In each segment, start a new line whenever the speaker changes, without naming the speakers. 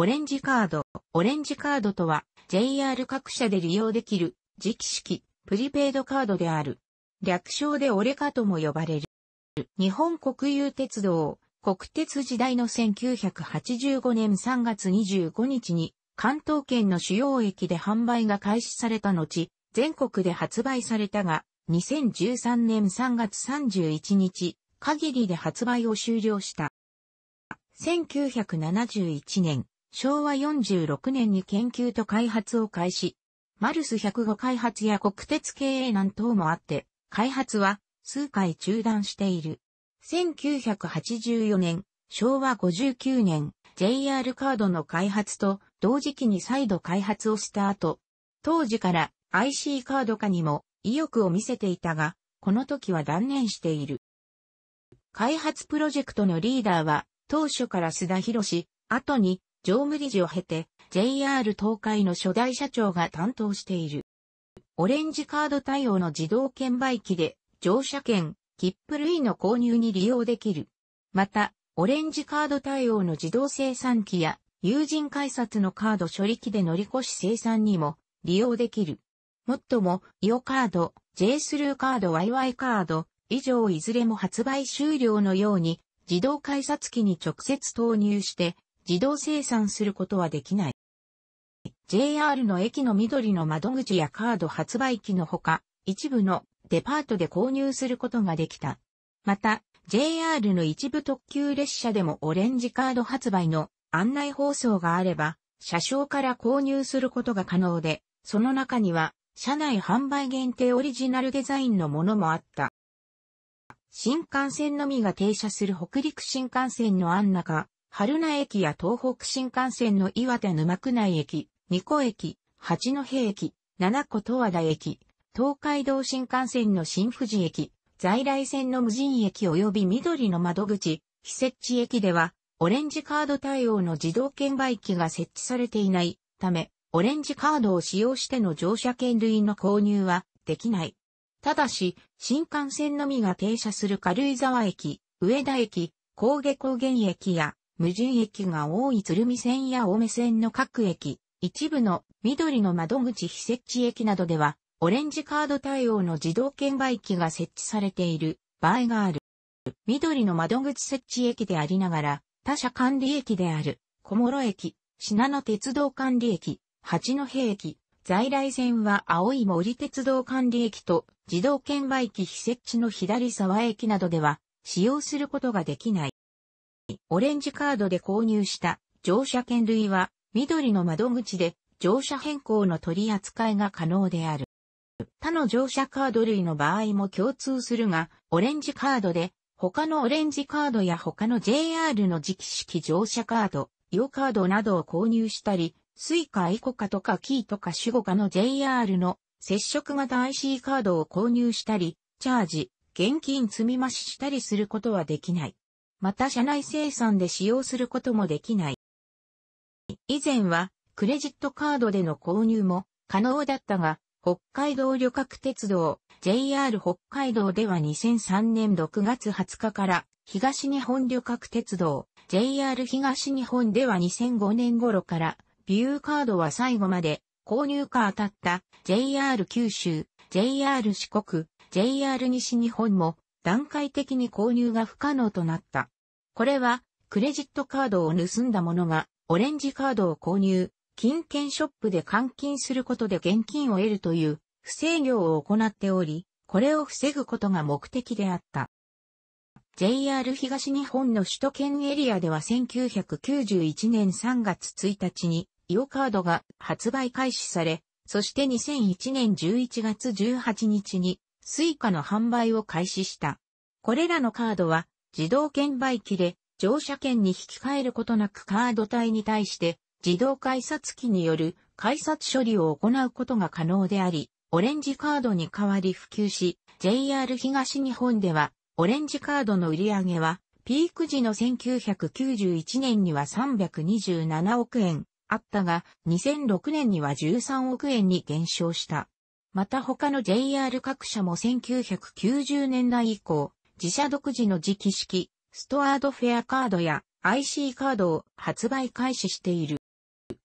オレンジカード。オレンジカードとは、JR 各社で利用できる、磁気式、プリペイドカードである。略称でオレカとも呼ばれる。日本国有鉄道、国鉄時代の1985年3月25日に、関東圏の主要駅で販売が開始された後、全国で発売されたが、2013年3月31日、限りで発売を終了した。1971年、昭和46年に研究と開発を開始。マルス105開発や国鉄経営難等もあって、開発は数回中断している。1984年、昭和59年、JR カードの開発と同時期に再度開発をした後、当時から IC カード化にも意欲を見せていたが、この時は断念している。開発プロジェクトのリーダーは、当初から須田博士、後に常務理事を経て、JR 東海の初代社長が担当している。オレンジカード対応の自動券売機で、乗車券、切符類の購入に利用できる。また、オレンジカード対応の自動生産機や、友人改札のカード処理機で乗り越し生産にも利用できる。もっとも、イオカード、J スルーカード、YY カード、以上いずれも発売終了のように、自動改札機に直接投入して、自動生産することはできない。JR の駅の緑の窓口やカード発売機のほか、一部のデパートで購入することができた。また、JR の一部特急列車でもオレンジカード発売の案内放送があれば、車掌から購入することが可能で、その中には、車内販売限定オリジナルデザインのものもあった。新幹線のみが停車する北陸新幹線の案中、春名駅や東北新幹線の岩手沼区内駅、二子駅、八戸駅、七子十和田駅、東海道新幹線の新富士駅、在来線の無人駅及び緑の窓口、非設置駅では、オレンジカード対応の自動券売機が設置されていないため、オレンジカードを使用しての乗車券類の購入はできない。ただし、新幹線のみが停車する軽井沢駅、上田駅、神下高原駅や無人駅が多い鶴見線や青梅線の各駅、一部の緑の窓口非設置駅などでは、オレンジカード対応の自動券売機が設置されている場合がある。緑の窓口設置駅でありながら、他社管理駅である、小諸駅、品野鉄道管理駅、八戸駅、在来線は青い森鉄道管理駅と自動券売機非設置の左沢駅などでは使用することができない。オレンジカードで購入した乗車券類は緑の窓口で乗車変更の取り扱いが可能である。他の乗車カード類の場合も共通するが、オレンジカードで他のオレンジカードや他の JR の磁気式乗車カード、イオカードなどを購入したり、スイカ、イコカとかキーとか守護カの JR の接触型 IC カードを購入したり、チャージ、現金積み増ししたりすることはできない。また社内生産で使用することもできない。以前は、クレジットカードでの購入も可能だったが、北海道旅客鉄道 JR 北海道では2003年6月20日から東日本旅客鉄道 JR 東日本では2005年頃からビューカードは最後まで購入か当たった JR 九州 JR 四国 JR 西日本も段階的に購入が不可能となった。これは、クレジットカードを盗んだ者が、オレンジカードを購入、金券ショップで換金することで現金を得るという、不正業を行っており、これを防ぐことが目的であった。JR 東日本の首都圏エリアでは1991年3月1日に、イオカードが発売開始され、そして2001年11月18日にスイカの販売を開始した。これらのカードは自動券売機で乗車券に引き換えることなくカード体に対して自動改札機による改札処理を行うことが可能であり、オレンジカードに代わり普及し、JR 東日本ではオレンジカードの売り上げはピーク時の1991年には327億円あったが、2006年には13億円に減少した。また他の JR 各社も1990年代以降、自社独自の磁気式、ストアードフェアカードや IC カードを発売開始している。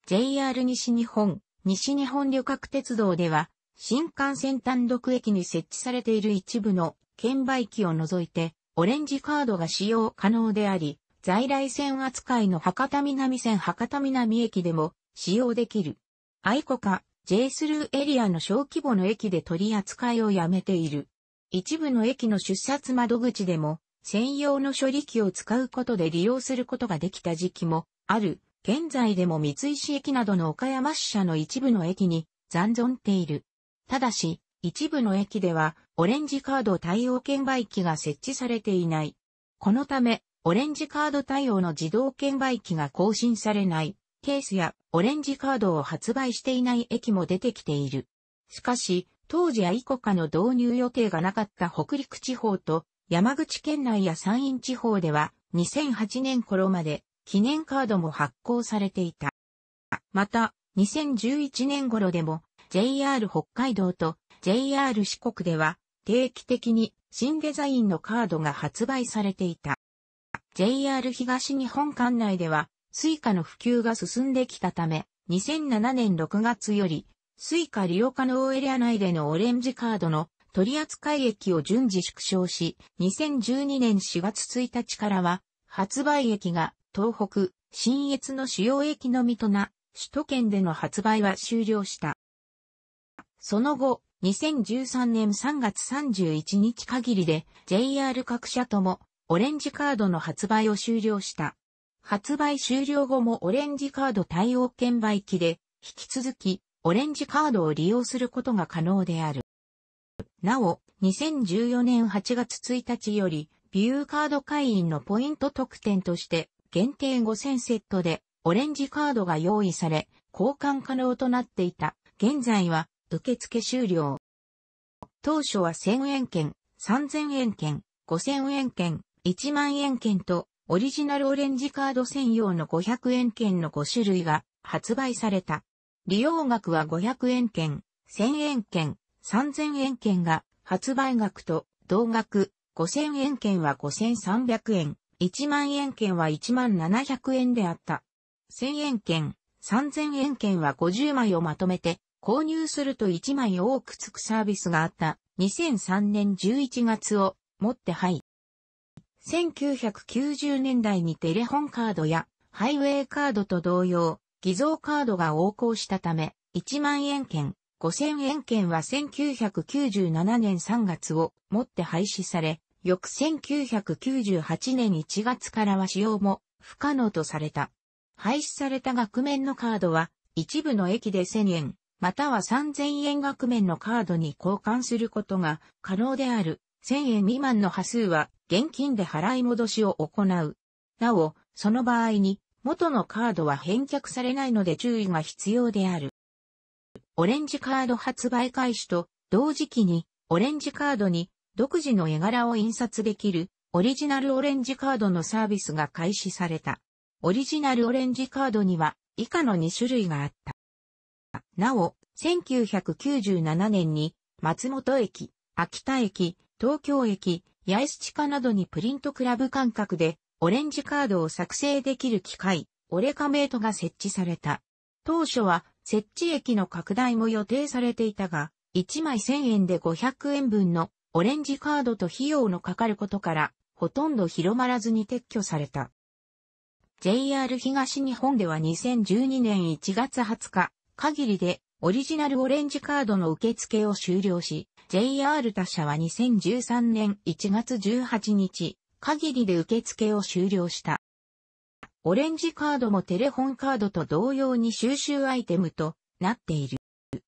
JR 西日本、西日本旅客鉄道では、新幹線単独駅に設置されている一部の券売機を除いて、オレンジカードが使用可能であり、在来線扱いの博多南線博多南駅でも使用できる。愛子か、J スルーエリアの小規模の駅で取り扱いをやめている。一部の駅の出札窓口でも、専用の処理機を使うことで利用することができた時期もある。現在でも三石駅などの岡山支社の一部の駅に残存っている。ただし、一部の駅ではオレンジカード対応券売機が設置されていない。このため、オレンジカード対応の自動券売機が更新されない。ケースやオレンジカードを発売していない駅も出てきている。しかし、当時やイコカの導入予定がなかった北陸地方と山口県内や山陰地方では2008年頃まで記念カードも発行されていた。また、2011年頃でも JR 北海道と JR 四国では定期的に新デザインのカードが発売されていた。JR 東日本管内ではスイカの普及が進んできたため、2007年6月より、スイカ利用可能エリア内でのオレンジカードの取扱益を順次縮小し、2012年4月1日からは、発売益が東北、新越の主要駅のみとな、首都圏での発売は終了した。その後、2013年3月31日限りで、JR 各社とも、オレンジカードの発売を終了した。発売終了後もオレンジカード対応券売機で、引き続き、オレンジカードを利用することが可能である。なお、2014年8月1日より、ビューカード会員のポイント特典として、限定5000セットで、オレンジカードが用意され、交換可能となっていた。現在は、受付終了。当初は1000円券、3000円券、5000円券、1万円券と、オリジナルオレンジカード専用の500円券の5種類が発売された。利用額は500円券、1000円券、3000円券が発売額と同額、5000円券は5300円、1万円券は1700円であった。1000円券、3000円券は50枚をまとめて購入すると1枚多くつくサービスがあった。2003年11月をもってった。1990年代にテレホンカードやハイウェイカードと同様、偽造カードが横行したため、1万円券、5000円券は1997年3月をもって廃止され、翌1998年1月からは使用も不可能とされた。廃止された額面のカードは、一部の駅で1000円、または3000円額面のカードに交換することが可能である1000円未満の波数は現金で払い戻しを行う。なお、その場合に元のカードは返却されないので注意が必要である。オレンジカード発売開始と同時期にオレンジカードに独自の絵柄を印刷できるオリジナルオレンジカードのサービスが開始された。オリジナルオレンジカードには以下の2種類があった。なお、1997年に松本駅、秋田駅、東京駅、八重洲地下などにプリントクラブ感覚で、オレンジカードを作成できる機械、オレカメートが設置された。当初は、設置駅の拡大も予定されていたが、1枚1000円で500円分のオレンジカードと費用のかかることから、ほとんど広まらずに撤去された。JR 東日本では2012年1月20日、限りでオリジナルオレンジカードの受付を終了し、JR 他社は2013年1月18日、限りで受付を終了した。オレンジカードもテレホンカードと同様に収集アイテムとなっている。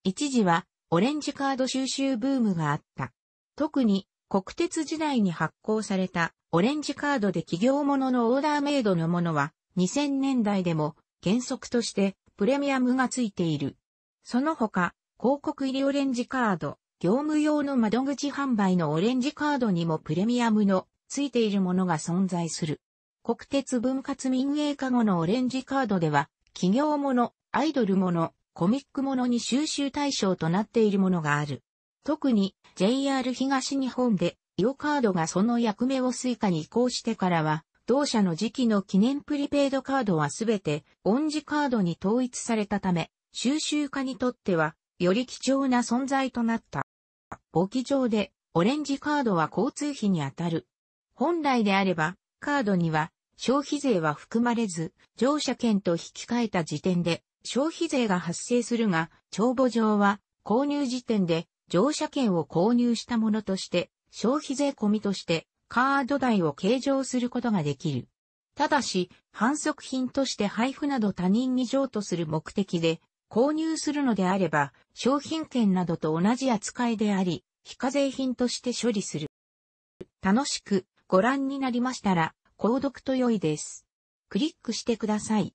一時はオレンジカード収集ブームがあった。特に国鉄時代に発行されたオレンジカードで企業もののオーダーメイドのものは2000年代でも原則としてプレミアムがついている。その他、広告入りオレンジカード、業務用の窓口販売のオレンジカードにもプレミアムの付いているものが存在する。国鉄分割民営化後のオレンジカードでは、企業もの、アイドルもの、コミックものに収集対象となっているものがある。特に JR 東日本で、イオカードがその役目を追加に移行してからは、同社の時期の記念プリペイドカードはすべて、オンジカードに統一されたため、収集家にとっては、より貴重な存在となった。置き上で、オレンジカードは交通費に当たる。本来であれば、カードには消費税は含まれず、乗車券と引き換えた時点で消費税が発生するが、帳簿上は購入時点で乗車券を購入したものとして、消費税込みとしてカード代を計上することができる。ただし、反則品として配布など他人に譲渡する目的で購入するのであれば、商品券などと同じ扱いであり、非課税品として処理する。楽しくご覧になりましたら、購読と良いです。クリックしてください。